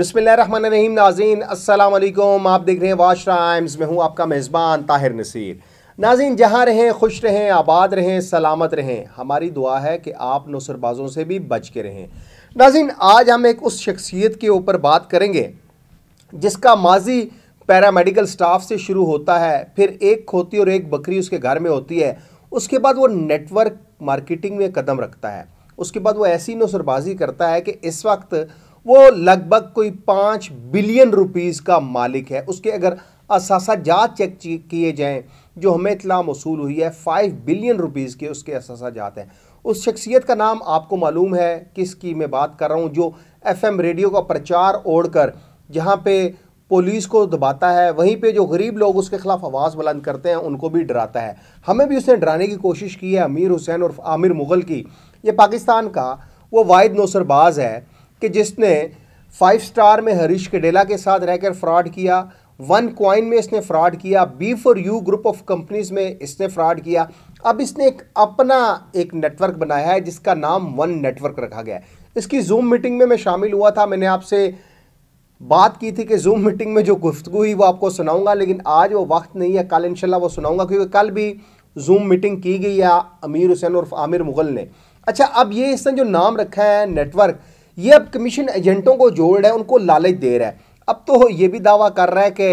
बिसमान रहीम नाजीन असलम आप देख रहे हैं वाश टाइम्स में हूँ आपका मेज़बान ताहिर नसीर नाजीन जहाँ रहें खुश रहें आबाद रहें सलामत रहें हमारी दुआ है कि आप नसरबाजों से भी बच के रहें नाजीन आज हम एक उस शख्सियत के ऊपर बात करेंगे जिसका माजी पैरामेडिकल स्टाफ से शुरू होता है फिर एक खोती और एक बकरी उसके घर में होती है उसके बाद वो नेटवर्क मार्केटिंग में कदम रखता है उसके बाद वो ऐसी नुसरबाजी करता है कि इस वक्त वो लगभग कोई पाँच बिलियन रुपीस का मालिक है उसके अगर असाजात चेक किए जाएँ जो हमें इतला मसूल हुई है फ़ाइव बिलियन रुपीस के उसके असाजात हैं उस शख्सियत का नाम आपको मालूम है किसकी मैं बात कर रहा हूँ जो एफएम रेडियो का प्रचार ओढ़ कर जहाँ पे पुलिस को दबाता है वहीं पे जो गरीब लोग उसके खिलाफ आवाज़ बुलंद करते हैं उनको भी डराता है हमें भी उसने डराने की कोशिश की है अमीर हुसैन और आमिर मुग़ल की ये पाकिस्तान का वो वाहिद नौसरबाज है कि जिसने फाइव स्टार में हरीश कडेला के साथ रहकर फ्रॉड किया वन क्वाइन में इसने फ्रॉड किया B for U group of companies में इसने फ्रॉड किया अब इसने एक अपना एक नेटवर्क बनाया है जिसका नाम वन नेटवर्क रखा गया है इसकी जूम मीटिंग में मैं शामिल हुआ था मैंने आपसे बात की थी कि जूम मीटिंग में जो गुफ्तु हुई वो आपको सुनाऊंगा लेकिन आज वो वक्त नहीं है कल इनशाला वो सुनाऊंगा क्योंकि कल भी जूम मीटिंग की गई है अमीर हुसैन और आमिर मुगल ने अच्छा अब ये इसने जो नाम रखा है नेटवर्क ये अब कमीशन एजेंटों को जोड़ रहा है उनको लालच दे रहा है अब तो ये भी दावा कर रहा है कि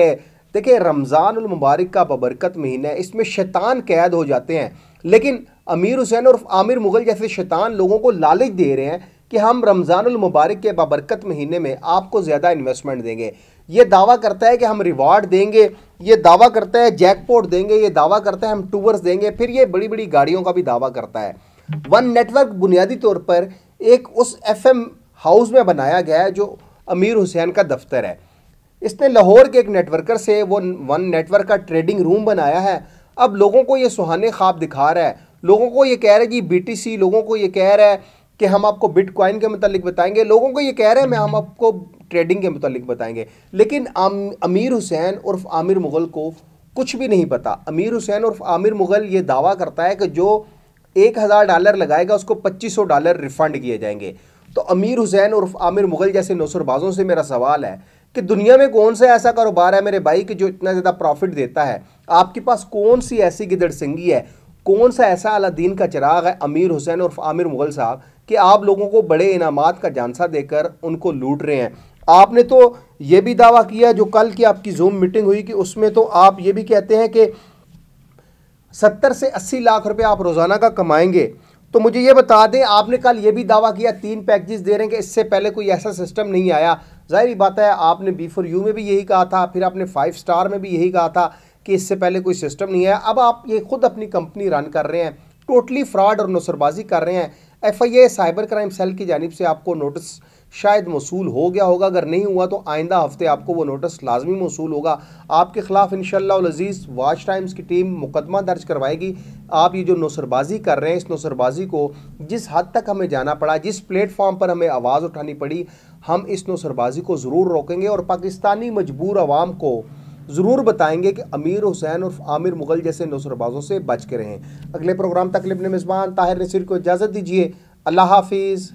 देखिए रमज़ान मुबारक का बबरकत महीना है इसमें शैतान कैद हो जाते हैं लेकिन अमीर हुसैन और आमिर मुग़ल जैसे शैतान लोगों को लालच दे रहे हैं कि हम रमज़ान मुबारक के बबरकत महीने में आपको ज़्यादा इन्वेस्टमेंट देंगे ये दावा करता है कि हम रिवार्ड देंगे ये दावा करता है जैकपॉट देंगे ये दावा करता है हम टूवर्स देंगे फिर ये बड़ी बड़ी गाड़ियों का भी दावा करता है वन नेटवर्क बुनियादी तौर पर एक उस एफ हाउस में बनाया गया है जो अमीर हुसैन का दफ्तर है इसने लाहौर के एक नेटवर्कर से वो वन नेटवर्क का ट्रेडिंग रूम बनाया है अब लोगों को ये सुहाने ख्वाब दिखा रहा है लोगों को ये कह रहा है जी बीटीसी लोगों को ये कह रहा है कि हम आपको बिटकॉइन के मतलब बताएंगे लोगों को ये कह रहे हैं मैं हम आपको ट्रेडिंग के मतलब बताएंगे लेकिन आम, अमीर हुसैन उर्फ आमिर मुग़ल को कुछ भी नहीं पता अमीर हुसैन उर्फ आमिर मुग़ल ये दावा करता है कि जो एक हज़ार डॉलर लगाएगा उसको पच्चीस सौ डॉलर रिफ़ंड किए जाएंगे तो अमीर हुसैन और आमिर मुगल जैसे नौसरबाजों से मेरा सवाल है कि दुनिया में कौन सा ऐसा कारोबार है मेरे भाई कि जो इतना ज़्यादा प्रॉफिट देता है आपके पास कौन सी ऐसी गिदड़सिंगी है कौन सा ऐसा अलादीन का चिराग है अमीर हुसैन और आमिर मुगल साहब कि आप लोगों को बड़े इनाम का जानसा देकर उनको लूट रहे हैं आपने तो ये भी दावा किया जो कल की आपकी जूम मीटिंग हुई कि उसमें तो आप ये भी कहते हैं कि सत्तर से अस्सी लाख रुपये आप रोज़ाना का कमाएंगे तो मुझे ये बता दें आपने कल ये भी दावा किया तीन पैकेजेस दे रहे हैं कि इससे पहले कोई ऐसा सिस्टम नहीं आया जाहिर बात है आपने बी फोर यू में भी यही कहा था फिर आपने फाइव स्टार में भी यही कहा था कि इससे पहले कोई सिस्टम नहीं आया अब आप ये खुद अपनी कंपनी रन कर रहे हैं टोटली फ्रॉड और नुसरबाजी कर रहे हैं एफआईए साइबर क्राइम सेल की जानब से आपको नोटिस शायद मौसू हो गया होगा अगर नहीं हुआ तो आइंदा हफ्ते आपको वो नोटिस लाजमी मौसू होगा आपके ख़िलाफ़ इन शजीज़ वाच टाइम्स की टीम मुकदमा दर्ज करवाएगी आप ये जो नौसरबाजी कर रहे हैं इस नौसरबाजी को जिस हद तक हमें जाना पड़ा जिस प्लेटफॉर्म पर हमें आवाज़ उठानी पड़ी हम इस नौसरबाजी को ज़रूर रोकेंगे और पाकिस्तानी मजबूर आवाम को ज़रूर बताएंगे कि अमीर हुसैन और आमिर मुगल जैसे नौसरबाजों से बच के रहें अगले प्रोग्राम तक अपने मेज़बान ताहिर नसीर को इजाज़त दीजिए अल्लाह हाफिज़